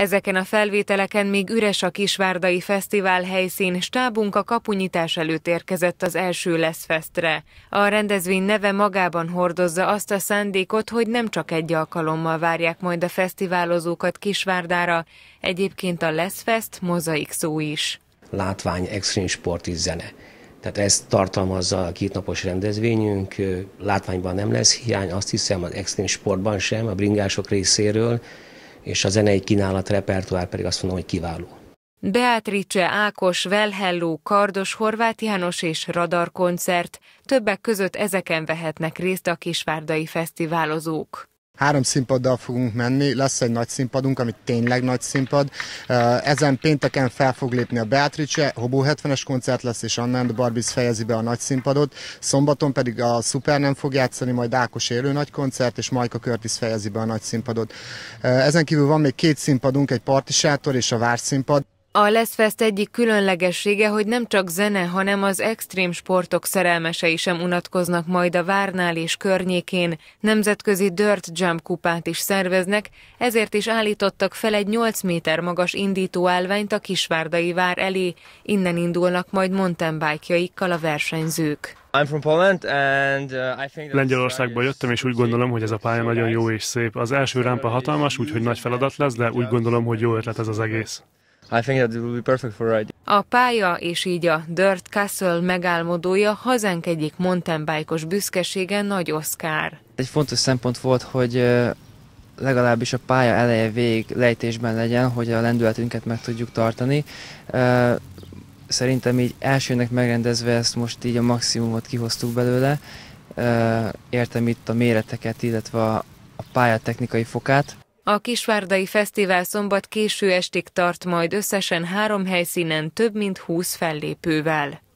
Ezeken a felvételeken még üres a Kisvárdai Fesztivál helyszín, stábunk a kapunyítás előtt érkezett az első Lesz Festre. A rendezvény neve magában hordozza azt a szándékot, hogy nem csak egy alkalommal várják majd a fesztiválozókat Kisvárdára, egyébként a Lesz Fest mozaik szó is. Látvány, extrém sport és zene. Tehát ezt tartalmazza a kétnapos rendezvényünk, látványban nem lesz hiány, azt hiszem az extrém sportban sem, a bringások részéről, és a zenei kínálat, repertoár pedig azt mondom, hogy kiváló. Beatrice Ákos, Velhelló, Kardos, Horváth János és Radar koncert, többek között ezeken vehetnek részt a kisvárdai fesztiválozók. Három színpaddal fogunk menni, lesz egy nagy színpadunk, ami tényleg nagy színpad. Ezen pénteken fel fog lépni a Beatrice, Hobó 70-es koncert lesz, és and Barbies fejezi be a nagy színpadot. Szombaton pedig a Super nem fog játszani, majd Ákos élő nagy koncert, és Majka Curtis fejezi be a nagy színpadot. Ezen kívül van még két színpadunk, egy Partisátor és a vár színpad. A Fest egyik különlegessége, hogy nem csak zene, hanem az extrém sportok szerelmesei sem unatkoznak majd a Várnál és környékén. Nemzetközi Dirt Jump kupát is szerveznek, ezért is állítottak fel egy 8 méter magas indító állványt a Kisvárdai vár elé. Innen indulnak majd mountainbike-jaikkal a versenyzők. Uh, Lengyelországba jöttem, és úgy gondolom, hogy ez a pálya nagyon jó és szép. Az első rámpa hatalmas, úgyhogy nagy feladat lesz, de úgy gondolom, hogy jó ötlet ez az egész. I think that it will be perfect for riding. A pálya és így a Dirt Castle megálmodója hazánk egyik mountainbike-os büszkesége Nagy Oszkár. Egy fontos szempont volt, hogy legalábbis a pálya eleje végig lejtésben legyen, hogy a lendületünket meg tudjuk tartani. Szerintem így elsőnek megrendezve ezt most így a maximumot kihoztuk belőle. Értem itt a méreteket, illetve a pályatechnikai fokát. A Kisvárdai Fesztivál szombat késő estig tart majd összesen három helyszínen több mint 20 fellépővel.